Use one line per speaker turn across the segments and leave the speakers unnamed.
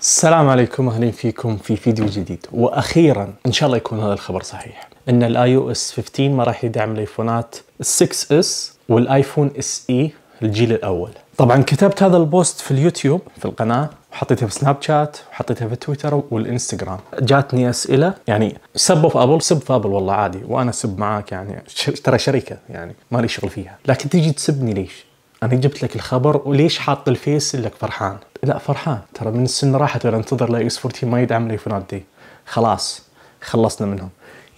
السلام عليكم اهلا فيكم في فيديو جديد واخيرا ان شاء الله يكون هذا الخبر صحيح ان الاي او اس 15 ما راح يدعم الايفونات 6 اس والايفون اس اي الجيل الاول طبعا كتبت هذا البوست في اليوتيوب في القناه وحطيتها في سناب شات وحطيتها في تويتر والانستغرام جاتني اسئله يعني سبوا في ابل سب في ابل والله عادي وانا سب معاك يعني ترى شركه يعني مالي شغل فيها لكن تيجي تسبني ليش انا جبت لك الخبر وليش حاط الفيس لك فرحان لا فرحان ترى من السنه راحت وانا انتظر لاي اس 14 ما يدعم الايفونات دي خلاص خلصنا منهم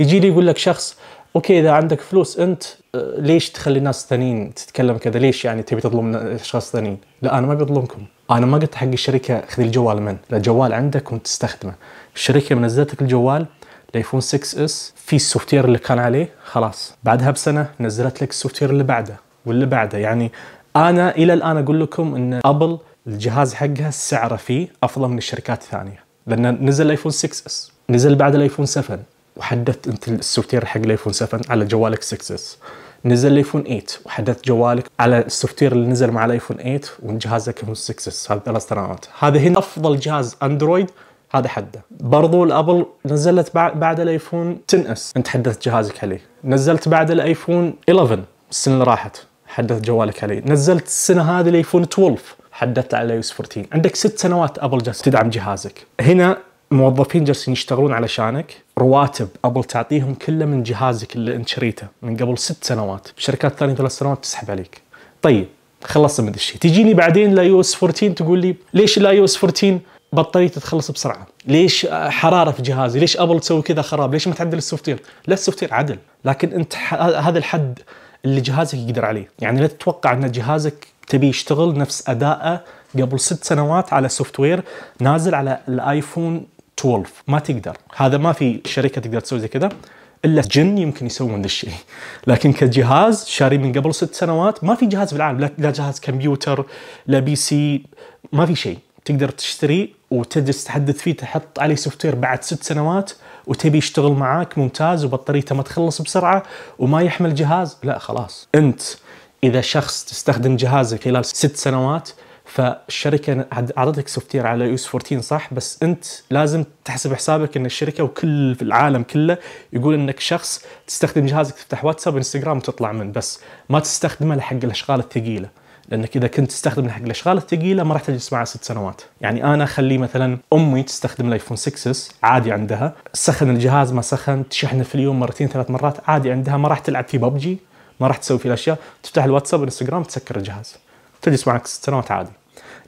يجي لي يقول لك شخص اوكي اذا عندك فلوس انت آه، ليش تخلي الناس ثانيين تتكلم كذا ليش يعني تبي تظلم اشخاص ثانيين لا انا ما بظلمكم انا ما قلت حق الشركه خذ الجوال من لا الجوال عندك وانت تستخدمه الشركه منزلت لك الجوال الايفون 6 اس في السوفت وير اللي كان عليه خلاص بعدها بسنه نزلت لك السوفت وير اللي بعده واللي بعده يعني انا الى الان اقول لكم ان ابل الجهاز حقها سعره فيه افضل من الشركات الثانيه لان نزل الايفون 6 اس نزل بعد الايفون 7 وحدثت انت السوفتير حق الايفون 7 على جوالك 6 اس نزل الايفون 8 وحدثت جوالك على السوفتير اللي نزل مع الايفون 8 وجهازك هو 6 اس هذا ثلاث سنوات هذا هنا افضل جهاز اندرويد هذا حده برضو الابل نزلت بعد الايفون 10 اس انت حدثت جهازك عليه نزلت بعد الايفون 11 السنه اللي راحت حدث جوالك عليه نزلت السنه هذه الايفون 12 حدثت على ايوس 14 عندك ست سنوات ابل جالسه تدعم جهازك هنا موظفين جالسين يشتغلون علشانك رواتب ابل تعطيهم كله من جهازك اللي انت شريته من قبل ست سنوات شركات ثانيه ثلاث سنوات تسحب عليك طيب خلصت من الشيء تجيني بعدين لا يو اس 14 تقول لي ليش لا يو اس 14 بطاريته تخلص بسرعه ليش حراره في جهازي ليش ابل تسوي كذا خراب ليش ما تعدل السوفت وير لا السوفت وير عدل لكن انت هذا الحد اللي جهازك يقدر عليه يعني لا تتوقع ان جهازك تبي يشتغل نفس اداءه قبل ست سنوات على سوفت وير نازل على الايفون 12 ما تقدر هذا ما في شركه تقدر تسوي زي كذا الا جن يمكن يسوون ذا الشيء لكن كجهاز شاري من قبل ست سنوات ما في جهاز بالعالم لا جهاز كمبيوتر لا بي سي ما في شيء تقدر تشتري وتجلس تحدث فيه تحط عليه سوفت وير بعد ست سنوات وتبي يشتغل معاك ممتاز وبطاريته ما تخلص بسرعه وما يحمل جهاز لا خلاص انت اذا شخص تستخدم جهازك خلال ست سنوات فالشركه عرضتك سوفتير على يوس 14 صح بس انت لازم تحسب حسابك ان الشركه وكل في العالم كله يقول انك شخص تستخدم جهازك تفتح واتساب انستغرام وتطلع منه بس ما تستخدمه لحق الاشغال الثقيله لانك اذا كنت تستخدم حق الاشغال الثقيله ما راح تجلس معه ست سنوات، يعني انا اخلي مثلا امي تستخدم الايفون 6 اس عادي عندها، سخن الجهاز ما سخن، تشحنه في اليوم مرتين ثلاث مرات عادي عندها ما راح تلعب فيه ببجي، ما راح تسوي فيه الاشياء، تفتح الواتساب والانستغرام تسكر الجهاز. تجلس معك ست سنوات عادي.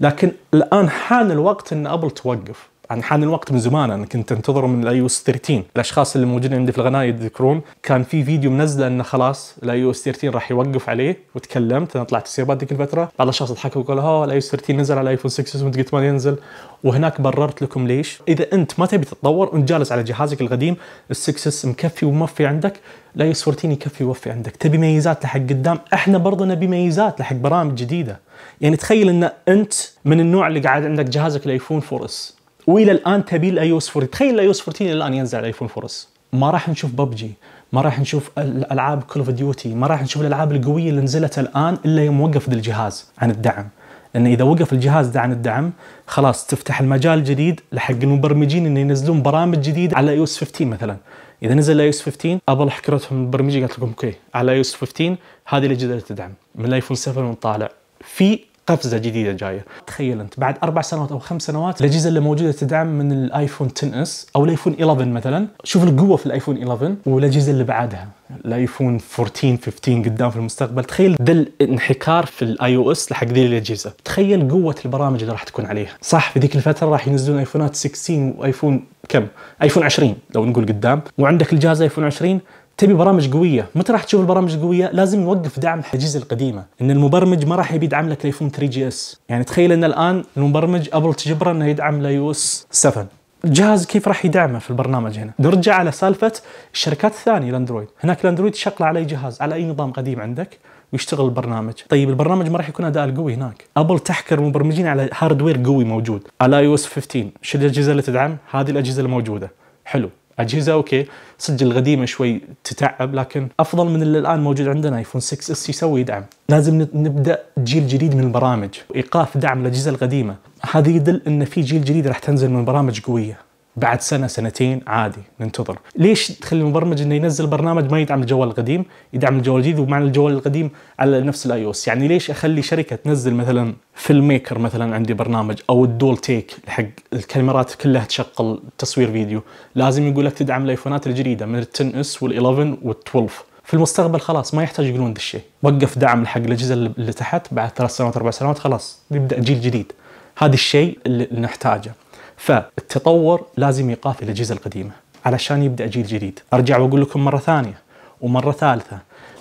لكن الان حان الوقت ان ابل توقف عن يعني حان الوقت من زمان انا كنت انتظره من الاي او اس 13 الاشخاص اللي موجودين عندي في القناه يتذكرون كان في فيديو منزله انه خلاص الاي او اس 13 راح يوقف عليه وتكلمت انا طلعت السيرفات ذيك الفتره بعض الاشخاص ضحكوا وقالوا ها الاي او اس 13 نزل على ايفون 6 وانت قلت ما ينزل وهناك بررت لكم ليش اذا انت ما تبي تتطور وانت جالس على جهازك القديم ال 6 اس مكفي وموفي عندك الاي او اس 14 يكفي ويوفي عندك تبي ميزات لحق قدام احنا برضه نبي ميزات لحق برامج جديده يعني تخيل ان انت من النوع اللي قاعد عندك جهازك الايفون 4 اس والى الان تبي اي او 14 تخيل اي او 14 الى الان ينزل على ايفون فورس ما راح نشوف ببجي ما راح نشوف الالعاب كول اوف ديوتي ما راح نشوف الالعاب القويه اللي نزلت الان الا يوم وقف الجهاز عن الدعم لان اذا وقف الجهاز ده عن الدعم خلاص تفتح المجال جديد لحق المبرمجين ان ينزلون برامج جديده على اي 15 مثلا اذا نزل اي 15 ابل حكرتهم المبرمجين قالت لكم اوكي على اي 15 هذه اللي اللي تدعم من الايفون 7 وطالع في قفزه جديده جايه تخيل انت بعد اربع سنوات او خمس سنوات الاجهزه اللي موجوده تدعم من الايفون 10 اس او الايفون 11 مثلا شوف القوه في الايفون 11 والاجهزه اللي بعدها الايفون 14 15 قدام في المستقبل تخيل ذا الانحكار في الاي او اس لحق ذي الاجهزه تخيل قوه البرامج اللي راح تكون عليها صح في ذيك الفتره راح ينزلون ايفونات 16 وايفون كم ايفون 20 لو نقول قدام وعندك الجهاز ايفون 20 تبي برامج قويه متى راح تشوف البرامج القويه لازم نوقف دعم الحجيز القديمه ان المبرمج ما راح يبي يدعم لك الايفون 3 جي اس يعني تخيل ان الان المبرمج ابل تجبره انه يدعم لاي اس 7 الجهاز كيف راح يدعمه في البرنامج هنا نرجع على سالفه الشركات الثانيه الاندرويد هناك الاندرويد شغله على اي جهاز على اي نظام قديم عندك ويشتغل البرنامج طيب البرنامج ما راح يكون اداء قوي هناك ابل تحكر مبرمجين على هاردوير قوي موجود على اي او اس 15 شو الاجهزه اللي تدعم هذه الاجهزه الموجوده حلو اجهزه اوكي سجل القديمه شوي تتعب لكن افضل من اللي الان موجود عندنا ايفون 6 اس يسوي يدعم لازم نبدا جيل جديد من البرامج وايقاف دعم الاجهزه القديمه هذا يدل ان في جيل جديد راح تنزل من برامج قويه بعد سنه سنتين عادي ننتظر ليش تخلي المبرمج انه ينزل برنامج ما يدعم الجوال القديم يدعم الجوال الجديد ومع الجوال القديم على نفس الاي او اس يعني ليش اخلي شركه تنزل مثلا فيلم ميكر مثلا عندي برنامج او الدول تيك حق الكاميرات كلها تشغل تصوير فيديو لازم يقول لك تدعم الايفونات الجديده من ال 10 اس وال 11 وال 12 في المستقبل خلاص ما يحتاج يقولون ذا الشيء وقف دعم حق الاجهزه اللي تحت بعد ثلاث سنوات اربع سنوات خلاص يبدا جيل جديد هذا الشيء اللي نحتاجه فالتطور لازم يقاف الاجهزه القديمه علشان يبدا جيل جديد ارجع واقول لكم مره ثانيه ومره ثالثه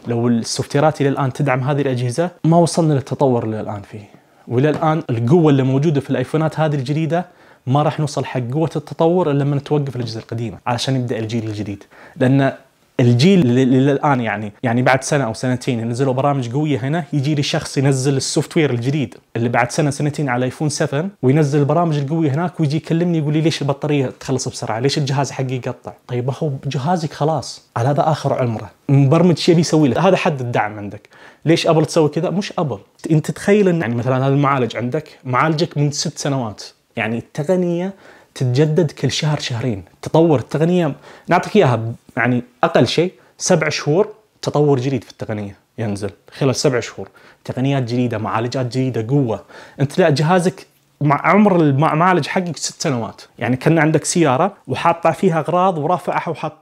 لو السوفتيرات الى الان تدعم هذه الاجهزه ما وصلنا للتطور اللي الان فيه والى الان القوه اللي موجوده في الايفونات هذه الجديده ما راح نوصل حق قوه التطور الا لما نتوقف الاجهزه القديمه علشان يبدا الجيل الجديد لان الجيل اللي الان يعني يعني بعد سنه او سنتين ينزلوا برامج قويه هنا يجي لي شخص ينزل السوفت وير الجديد اللي بعد سنه سنتين على ايفون 7 وينزل البرامج القويه هناك ويجي يكلمني يقول لي ليش البطاريه تخلص بسرعه؟ ليش الجهاز حقي يقطع؟ طيب هو جهازك خلاص على هذا اخر عمره مبرمج شيء بيسوي لك هذا حد الدعم عندك ليش ابل تسوي كذا؟ مش ابل انت تخيل ان يعني مثلا هذا المعالج عندك معالجك من ست سنوات يعني التقنيه تتجدد كل شهر شهرين تطور التقنيه نعطيك اياها يعني اقل شيء سبع شهور تطور جديد في التقنيه ينزل خلال سبع شهور تقنيات جديده معالجات جديده قوه انت لا جهازك مع عمر المعالج حقك ست سنوات يعني كان عندك سياره وحاطه فيها اغراض ورافعها وحاط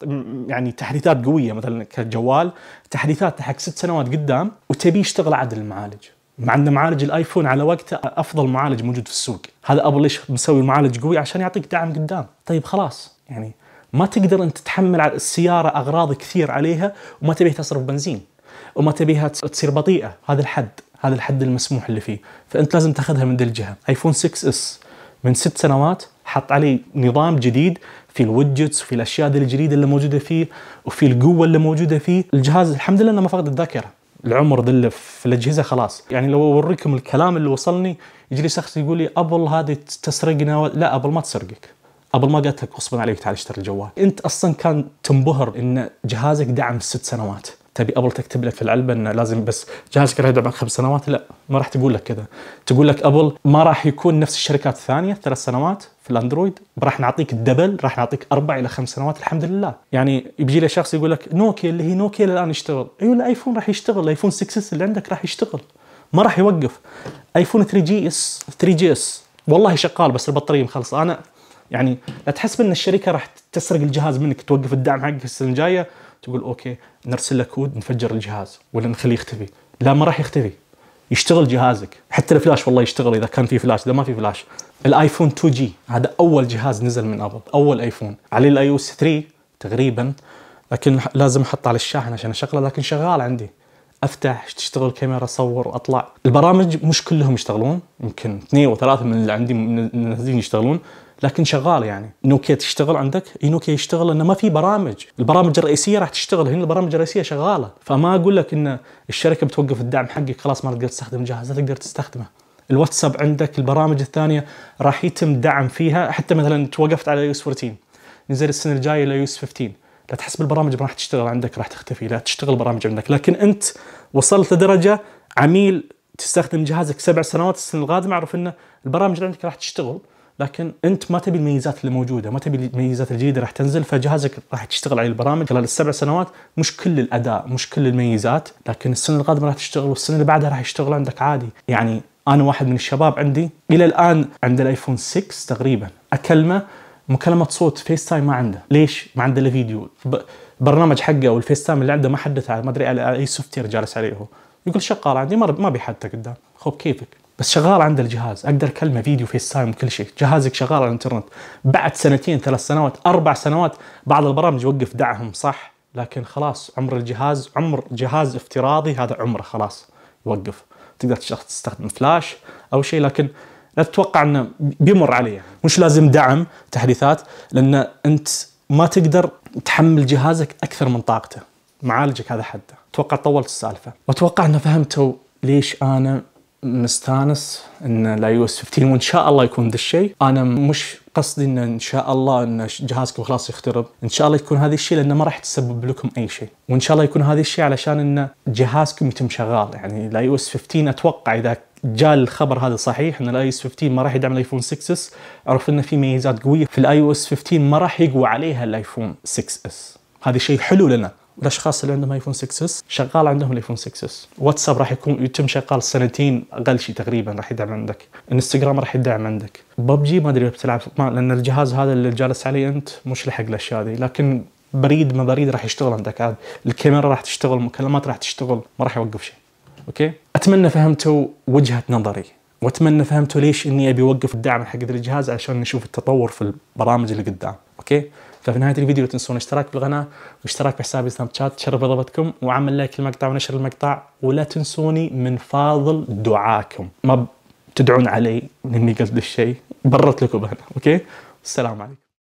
يعني تحديثات قويه مثلا كجوال تحديثات حق ست سنوات قدام وتبي يشتغل عدل المعالج مع ان معالج الايفون على وقته افضل معالج موجود في السوق هذا ابل ليش مسوي معالج قوي عشان يعطيك دعم قدام طيب خلاص يعني ما تقدر انت تحمل على السياره اغراض كثير عليها وما تبيها تصرف بنزين وما تبيها تصير بطيئه هذا الحد هذا الحد المسموح اللي فيه فانت لازم تاخذها من ذي الجهه ايفون 6 اس من ست سنوات حط عليه نظام جديد في الوجتس وفي الاشياء الجديده اللي موجوده فيه وفي القوه اللي موجوده فيه الجهاز الحمد لله انه ما فقد الذاكره العمر ذله في الاجهزه خلاص يعني لو اوريكم الكلام اللي وصلني يجي لي شخص يقول لي ابل هذه تسرقنا لا ابل ما تسرقك ابل ما قالت لك غصبا عليك تعال اشتري الجوال انت اصلا كان تنبهر ان جهازك دعم ست سنوات تبي ابل تكتب لك في العلبه انه لازم بس جهازك راح يدعم خمس سنوات لا ما راح تقول لك كذا تقول لك ابل ما راح يكون نفس الشركات الثانيه ثلاث سنوات في الاندرويد راح نعطيك الدبل راح نعطيك اربع الى خمس سنوات الحمد لله يعني بيجي لي شخص يقول لك نوكيا اللي هي نوكيا الان يشتغل ايوه الايفون راح يشتغل الايفون 6 اس اللي عندك راح يشتغل ما راح يوقف ايفون 3 جي اس 3 جي اس والله شغال بس البطاريه مخلصه انا يعني لا تحسب ان الشركه راح تسرق الجهاز منك توقف الدعم حقك السنه الجايه تقول اوكي نرسل لك كود نفجر الجهاز ولا نخليه يختفي لا ما راح يختفي يشتغل جهازك حتى الفلاش والله يشتغل اذا كان في فلاش اذا ما في فلاش الايفون 2 جي هذا اول جهاز نزل من ابل اول ايفون عليه الاي او اس 3 تقريبا لكن لازم احطه على الشاحن عشان اشغله لكن شغال عندي افتح تشتغل كاميرا اصور اطلع البرامج مش كلهم يشتغلون يمكن اثنين او ثلاثه من اللي عندي منزلين يشتغلون لكن شغال يعني نوكيا تشتغل عندك اي نوكيا يشتغل لانه ما في برامج البرامج الرئيسيه راح تشتغل هنا البرامج الرئيسيه شغاله فما اقول لك ان الشركه بتوقف الدعم حقك خلاص ما تقدر تستخدم جهاز لا تقدر تستخدمه الواتساب عندك البرامج الثانيه راح يتم دعم فيها حتى مثلا توقفت على يوس 14 نزل السنه الجايه ليوس 15 لا تحس بالبرامج ما راح تشتغل عندك راح تختفي لا تشتغل برامج عندك لكن انت وصلت لدرجه عميل تستخدم جهازك سبع سنوات السنه القادمه اعرف ان البرامج اللي عندك راح تشتغل لكن انت ما تبي الميزات اللي موجوده ما تبي الميزات الجديده راح تنزل فجهازك راح تشتغل على البرامج خلال السبع سنوات مش كل الاداء مش كل الميزات لكن السنه القادمه راح تشتغل والسنه اللي بعدها راح يشتغل عندك عادي يعني انا واحد من الشباب عندي الى الان عند الايفون 6 تقريبا اكلمه مكالمه صوت فيس تايم ما عنده ليش ما عنده الا فيديو برنامج حقه والفيس تايم اللي عنده ما حدث ما ادري على اي سوفت وير جالس عليه هو يقول شغال عندي ما بيحدث قدام خب كيفك بس شغال عند الجهاز اقدر اكلمه فيديو فيس تايم كل شيء جهازك شغال على الانترنت بعد سنتين ثلاث سنوات اربع سنوات بعض البرامج يوقف دعمهم صح لكن خلاص عمر الجهاز عمر جهاز افتراضي هذا عمره خلاص يوقف تقدر تستخدم فلاش او شيء لكن لا تتوقع انه بيمر عليه مش لازم دعم تحديثات لان انت ما تقدر تحمل جهازك اكثر من طاقته معالجك هذا حده اتوقع طولت السالفه واتوقع انه فهمتوا ليش انا مستانس ان اس 15 وان شاء الله يكون ذا الشيء انا مش قصدي ان ان شاء الله ان جهازكم خلاص يخترب ان شاء الله يكون هذا الشيء لانه ما راح تسبب لكم اي شيء وان شاء الله يكون هذا الشيء علشان ان جهازكم يتم شغال يعني يو اس 15 اتوقع اذا جاء الخبر هذا صحيح ان الاي اس 15 ما راح يدعم الايفون 6 اس عرف انه في ميزات قويه في الاي او اس 15 ما راح يقوى عليها الايفون 6 اس هذا شيء حلو لنا الاشخاص اللي عندهم ايفون 6 اس شغال عندهم الايفون 6 اس واتساب راح يكون يتم شغال سنتين اقل شيء تقريبا راح يدعم عندك انستغرام راح يدعم عندك ببجي ما ادري بتلعب ما لان الجهاز هذا اللي جالس عليه انت مش لحق الاشياء هذه لكن بريد ما بريد راح يشتغل عندك عاد الكاميرا راح تشتغل المكالمات راح تشتغل ما راح يوقف شيء اوكي اتمنى فهمتوا وجهه نظري واتمنى فهمتوا ليش اني ابي اوقف الدعم حق الجهاز عشان نشوف التطور في البرامج اللي قدام اوكي ففي نهايه الفيديو لا تنسون الاشتراك بالقناه واشتراك بحسابي سناب شات تشرف رغبتكم وعمل لايك للمقطع ونشر المقطع ولا تنسوني من فاضل دعاكم ما تدعون علي اني قلت الشيء بررت لكم انا اوكي السلام عليكم